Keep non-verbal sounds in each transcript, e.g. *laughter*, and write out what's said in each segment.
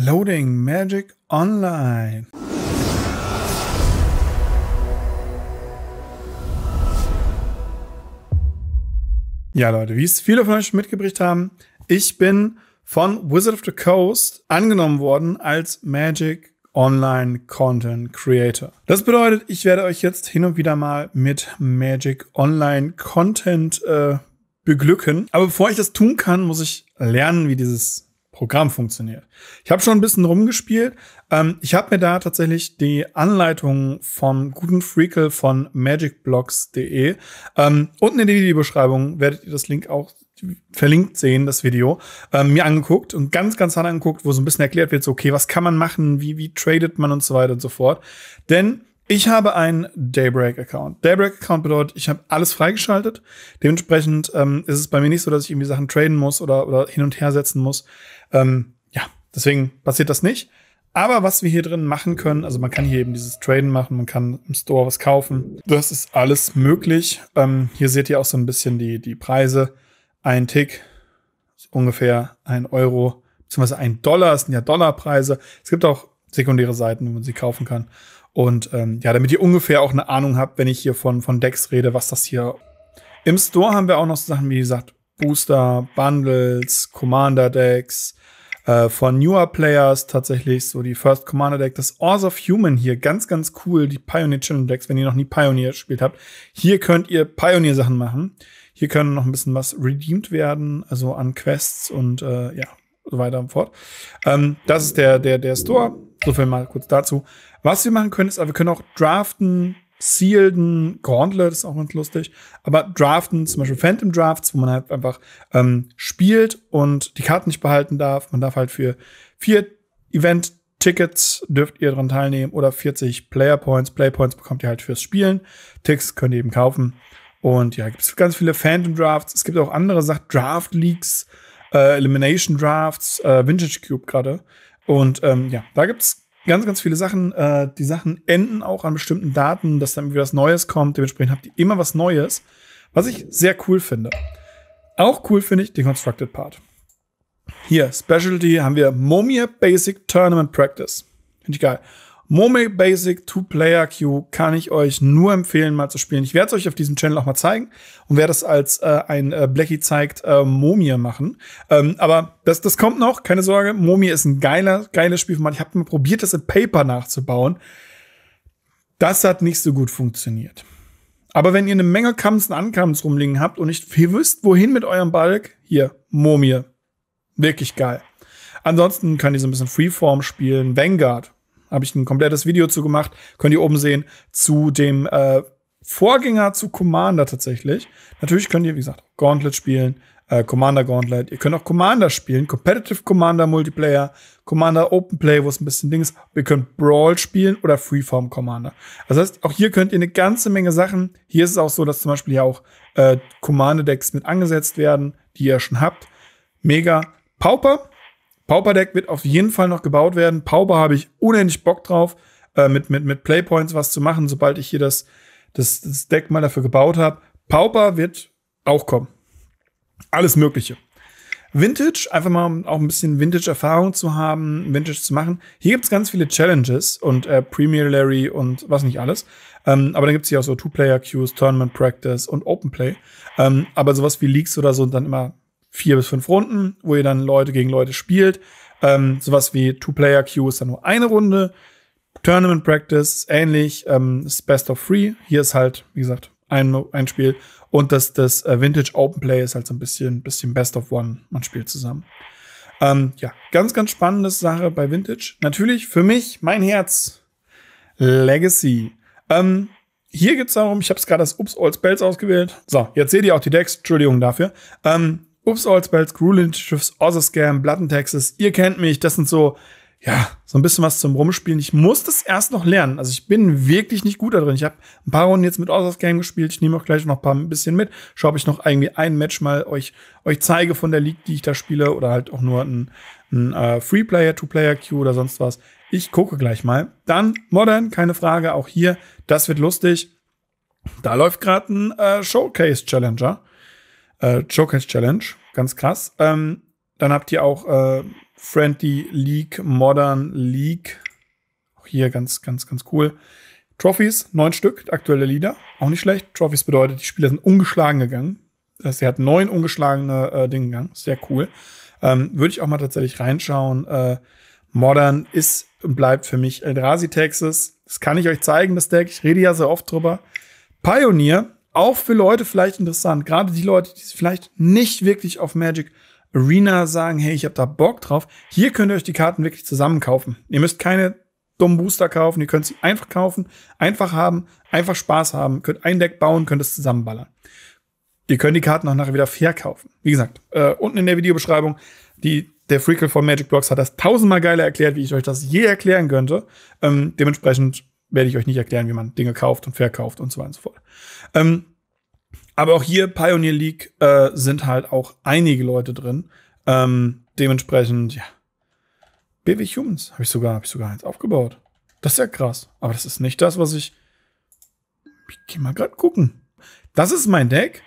Loading Magic Online. Ja, Leute, wie es viele von euch schon mitgebracht haben, ich bin von Wizard of the Coast angenommen worden als Magic Online Content Creator. Das bedeutet, ich werde euch jetzt hin und wieder mal mit Magic Online Content äh, beglücken. Aber bevor ich das tun kann, muss ich lernen, wie dieses Programm funktioniert. Ich habe schon ein bisschen rumgespielt. Ähm, ich habe mir da tatsächlich die Anleitung von guten Freakle von magicblocks.de ähm, unten in der Videobeschreibung werdet ihr das Link auch verlinkt sehen, das Video, ähm, mir angeguckt und ganz, ganz hart angeguckt, wo so ein bisschen erklärt wird, so, okay, was kann man machen, wie, wie tradet man und so weiter und so fort. Denn ich habe einen Daybreak-Account. Daybreak-Account bedeutet, ich habe alles freigeschaltet. Dementsprechend ähm, ist es bei mir nicht so, dass ich irgendwie Sachen traden muss oder, oder hin und her setzen muss. Ähm, ja, deswegen passiert das nicht. Aber was wir hier drin machen können, also man kann hier eben dieses Traden machen, man kann im Store was kaufen. Das ist alles möglich. Ähm, hier seht ihr auch so ein bisschen die, die Preise. Ein Tick ist ungefähr ein Euro, beziehungsweise ein Dollar, das sind ja Dollarpreise. Es gibt auch sekundäre Seiten, wo man sie kaufen kann. Und ähm, ja, damit ihr ungefähr auch eine Ahnung habt, wenn ich hier von, von Decks rede, was das hier. Im Store haben wir auch noch so Sachen, wie gesagt, Booster, Bundles, Commander Decks. Äh, von newer Players tatsächlich so die First Commander Deck, das Ors of Human hier, ganz, ganz cool, die Pioneer Challenge Decks, wenn ihr noch nie Pioneer gespielt habt. Hier könnt ihr Pioneer Sachen machen. Hier können noch ein bisschen was redeemed werden, also an Quests und äh, ja, so weiter und fort. Ähm, das ist der, der, der Store. So viel mal kurz dazu. Was wir machen können, ist, also wir können auch draften, sealden, Gauntlet ist auch ganz lustig, aber draften, zum Beispiel Phantom Drafts, wo man halt einfach ähm, spielt und die Karten nicht behalten darf. Man darf halt für vier Event Tickets dürft ihr dran teilnehmen oder 40 Player Points. Player Points bekommt ihr halt fürs Spielen. Ticks könnt ihr eben kaufen. Und ja, gibt es ganz viele Phantom Drafts. Es gibt auch andere Sachen, Draft Leaks, äh, Elimination Drafts, äh, Vintage Cube gerade. Und ähm, ja, da gibt's ganz, ganz viele Sachen. Äh, die Sachen enden auch an bestimmten Daten, dass dann wieder was Neues kommt. Dementsprechend habt ihr immer was Neues, was ich sehr cool finde. Auch cool finde ich den Constructed Part. Hier, Specialty haben wir Momia Basic Tournament Practice. Finde ich geil. Mome Basic Two-Player Queue kann ich euch nur empfehlen, mal zu spielen. Ich werde es euch auf diesem Channel auch mal zeigen und werde es als äh, ein äh, Blackie zeigt äh, Momie machen. Ähm, aber das, das kommt noch, keine Sorge. Momie ist ein geiler, geiles Spielformat. Ich habe mal probiert, das in Paper nachzubauen. Das hat nicht so gut funktioniert. Aber wenn ihr eine Menge Kamps und Ankamps rumliegen habt und nicht ihr wisst, wohin mit eurem Balk, hier, Momie. Wirklich geil. Ansonsten kann ich so ein bisschen Freeform spielen. Vanguard habe ich ein komplettes Video zu gemacht. Könnt ihr oben sehen. Zu dem äh, Vorgänger zu Commander tatsächlich. Natürlich könnt ihr, wie gesagt, Gauntlet spielen. Äh, Commander Gauntlet. Ihr könnt auch Commander spielen. Competitive Commander Multiplayer. Commander Open Play, wo es ein bisschen Ding ist. Ihr könnt Brawl spielen oder Freeform Commander. Das heißt, auch hier könnt ihr eine ganze Menge Sachen. Hier ist es auch so, dass zum Beispiel hier auch äh, Commander Decks mit angesetzt werden, die ihr schon habt. Mega. Pauper Pauper Deck wird auf jeden Fall noch gebaut werden. Pauper habe ich unendlich Bock drauf, äh, mit, mit, mit Playpoints was zu machen, sobald ich hier das, das, das Deck mal dafür gebaut habe. Pauper wird auch kommen. Alles Mögliche. Vintage, einfach mal um auch ein bisschen Vintage-Erfahrung zu haben, Vintage zu machen. Hier gibt es ganz viele Challenges und äh, Premier Larry und was nicht alles. Ähm, aber dann gibt es hier auch so Two-Player-Queues, Tournament Practice und Open Play. Ähm, aber sowas wie Leaks oder so sind dann immer vier bis fünf Runden, wo ihr dann Leute gegen Leute spielt. Ähm, sowas wie Two-Player-Queue ist dann nur eine Runde. Tournament Practice ähnlich, ähm, ist Best of Three. Hier ist halt, wie gesagt, ein, ein Spiel. Und das, das äh, Vintage Open Play ist halt so ein bisschen, bisschen Best of One. Man spielt zusammen. Ähm, ja, ganz, ganz spannende Sache bei Vintage. Natürlich für mich, mein Herz, Legacy. Ähm, hier geht's darum, ich habe gerade das Ups Old Spells ausgewählt. So, jetzt seht ihr auch die Decks. Entschuldigung dafür. Ähm, Ups All Spells, Grueling Shifts, Other Scam, Blood and Taxes. Ihr kennt mich, das sind so, ja, so ein bisschen was zum Rumspielen. Ich muss das erst noch lernen. Also ich bin wirklich nicht gut da drin. Ich habe ein paar Runden jetzt mit Other Scam gespielt. Ich nehme auch gleich noch ein paar ein bisschen mit. Schau, ob ich noch irgendwie ein Match mal euch, euch zeige von der League, die ich da spiele. Oder halt auch nur ein, ein äh, Free-Player, Two-Player-Queue oder sonst was. Ich gucke gleich mal. Dann Modern, keine Frage, auch hier. Das wird lustig. Da läuft gerade ein äh, Showcase Challenger äh, Jokers Challenge, ganz krass. Ähm, dann habt ihr auch äh, Friendly League, Modern League. Auch hier ganz, ganz, ganz cool. Trophies, neun Stück, aktuelle Leader. Auch nicht schlecht. Trophies bedeutet, die Spieler sind ungeschlagen gegangen. Das heißt, er hat neun ungeschlagene äh, Dinge gegangen. Sehr cool. Ähm, Würde ich auch mal tatsächlich reinschauen. Äh, Modern ist bleibt für mich Eldrazi Texas. Das kann ich euch zeigen, das Deck. Ich rede ja sehr oft drüber. Pioneer auch für Leute vielleicht interessant, gerade die Leute, die vielleicht nicht wirklich auf Magic Arena sagen, hey, ich habe da Bock drauf. Hier könnt ihr euch die Karten wirklich zusammen kaufen. Ihr müsst keine dummen Booster kaufen, ihr könnt sie einfach kaufen, einfach haben, einfach Spaß haben, könnt ein Deck bauen, könnt es zusammenballern. Ihr könnt die Karten auch nachher wieder verkaufen. Wie gesagt, äh, unten in der Videobeschreibung, die, der Freakle von Magic Blocks hat das tausendmal geiler erklärt, wie ich euch das je erklären könnte. Ähm, dementsprechend werde ich euch nicht erklären, wie man Dinge kauft und verkauft und so weiter und so fort. Ähm, aber auch hier Pioneer League äh, sind halt auch einige Leute drin. Ähm, dementsprechend, ja. BW Humans habe ich sogar, habe ich sogar eins aufgebaut. Das ist ja krass. Aber das ist nicht das, was ich. Ich gehe mal gerade gucken. Das ist mein Deck.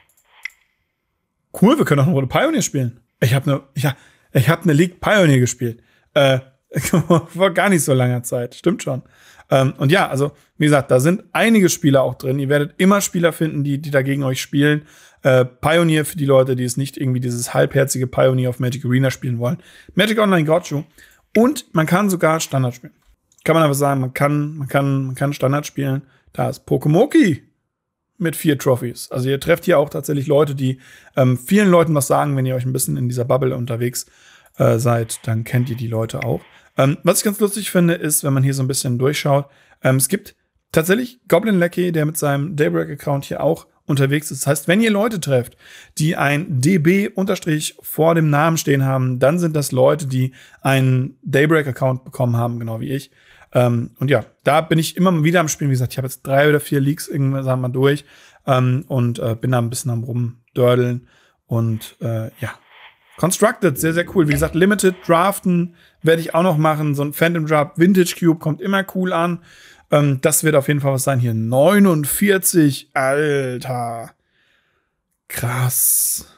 Cool, wir können auch eine Rolle Pioneer spielen. Ich habe eine, ich, ich hab eine League Pioneer gespielt. Äh, *laughs* vor gar nicht so langer Zeit. Stimmt schon. Ähm, und ja, also wie gesagt, da sind einige Spieler auch drin. Ihr werdet immer Spieler finden, die, die dagegen euch spielen. Äh, Pioneer für die Leute, die es nicht irgendwie dieses halbherzige Pioneer auf Magic Arena spielen wollen. Magic Online got Und man kann sogar Standard spielen. Kann man aber sagen, man kann, man kann, man kann Standard spielen. Da ist Pokemoki mit vier Trophies. Also ihr trefft hier auch tatsächlich Leute, die ähm, vielen Leuten was sagen, wenn ihr euch ein bisschen in dieser Bubble unterwegs äh, seid, dann kennt ihr die Leute auch. Ähm, was ich ganz lustig finde, ist, wenn man hier so ein bisschen durchschaut, ähm, es gibt tatsächlich Goblin Lackey, der mit seinem Daybreak-Account hier auch unterwegs ist. Das heißt, wenn ihr Leute trefft, die ein DB unterstrich vor dem Namen stehen haben, dann sind das Leute, die einen Daybreak-Account bekommen haben, genau wie ich. Ähm, und ja, da bin ich immer wieder am Spielen. Wie gesagt, ich habe jetzt drei oder vier Leaks irgendwann sagen wir mal durch ähm, und äh, bin da ein bisschen am rumdördeln. Und äh, ja, Constructed, sehr, sehr cool. Wie gesagt, Limited Draften werde ich auch noch machen. So ein Phantom Drop Vintage Cube kommt immer cool an. Ähm, das wird auf jeden Fall was sein. Hier 49, Alter. Krass.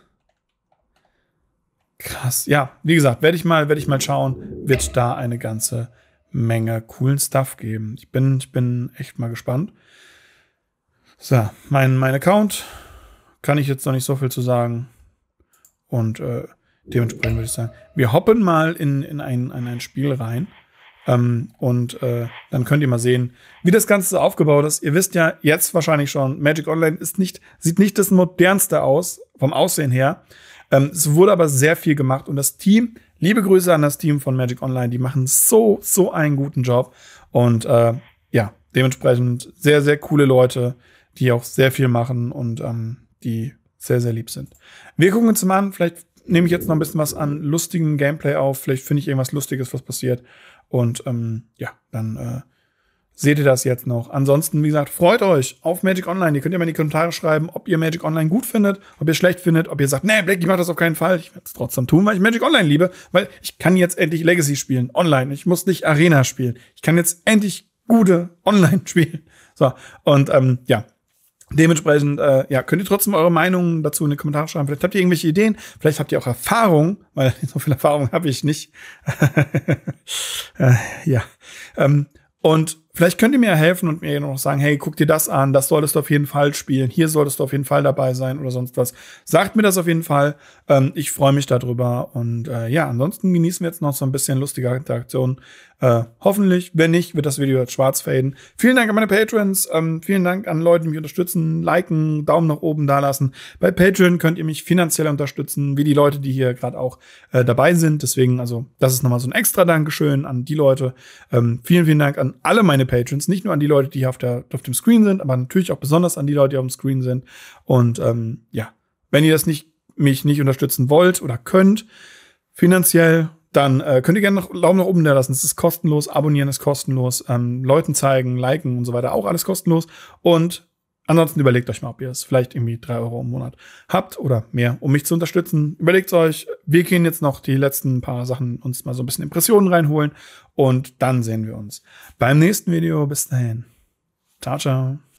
Krass. Ja, wie gesagt, werde ich mal, werde ich mal schauen. Wird da eine ganze Menge coolen Stuff geben. Ich bin, ich bin echt mal gespannt. So, mein, mein Account kann ich jetzt noch nicht so viel zu sagen. Und äh, Dementsprechend würde ich sagen, wir hoppen mal in, in, ein, in ein Spiel rein. Ähm, und äh, dann könnt ihr mal sehen, wie das Ganze so aufgebaut ist. Ihr wisst ja jetzt wahrscheinlich schon, Magic Online ist nicht, sieht nicht das modernste aus, vom Aussehen her. Ähm, es wurde aber sehr viel gemacht und das Team, liebe Grüße an das Team von Magic Online, die machen so, so einen guten Job. Und äh, ja, dementsprechend sehr, sehr coole Leute, die auch sehr viel machen und ähm, die sehr, sehr lieb sind. Wir gucken uns mal an, vielleicht nehme ich jetzt noch ein bisschen was an lustigem Gameplay auf. Vielleicht finde ich irgendwas Lustiges, was passiert. Und ähm, ja, dann äh, seht ihr das jetzt noch. Ansonsten, wie gesagt, freut euch auf Magic Online. Ihr könnt ja mal in die Kommentare schreiben, ob ihr Magic Online gut findet, ob ihr schlecht findet, ob ihr sagt, nee, Black, ich mach das auf keinen Fall. Ich werde es trotzdem tun, weil ich Magic Online liebe, weil ich kann jetzt endlich Legacy spielen, online. Ich muss nicht Arena spielen. Ich kann jetzt endlich gute online *laughs* spielen. So, und ähm, ja, Dementsprechend, äh, ja, könnt ihr trotzdem eure Meinungen dazu in die Kommentare schreiben. Vielleicht habt ihr irgendwelche Ideen, vielleicht habt ihr auch Erfahrung, weil *laughs* so viel Erfahrung habe ich nicht. *laughs* äh, ja. Ähm, und Vielleicht könnt ihr mir ja helfen und mir noch sagen, hey, guck dir das an, das solltest du auf jeden Fall spielen, hier solltest du auf jeden Fall dabei sein oder sonst was. Sagt mir das auf jeden Fall. Ähm, ich freue mich darüber. Und äh, ja, ansonsten genießen wir jetzt noch so ein bisschen lustige Interaktion. Äh, hoffentlich, wenn nicht, wird das Video jetzt schwarz faden. Vielen Dank an meine Patrons. Ähm, vielen Dank an Leute, die mich unterstützen. Liken, Daumen nach oben dalassen. Bei Patreon könnt ihr mich finanziell unterstützen, wie die Leute, die hier gerade auch äh, dabei sind. Deswegen, also, das ist nochmal so ein extra Dankeschön an die Leute. Ähm, vielen, vielen Dank an alle meine meine Patrons, nicht nur an die Leute, die hier auf, der, auf dem Screen sind, aber natürlich auch besonders an die Leute, die auf dem Screen sind. Und ähm, ja, wenn ihr das nicht, mich nicht unterstützen wollt oder könnt, finanziell, dann äh, könnt ihr gerne noch Daumen nach oben da lassen. Es ist kostenlos, abonnieren ist kostenlos, ähm, Leuten zeigen, liken und so weiter, auch alles kostenlos. Und Ansonsten überlegt euch mal, ob ihr es vielleicht irgendwie drei Euro im Monat habt oder mehr, um mich zu unterstützen. Überlegt euch, wir gehen jetzt noch die letzten paar Sachen uns mal so ein bisschen Impressionen reinholen und dann sehen wir uns beim nächsten Video. Bis dahin. Ciao, ciao.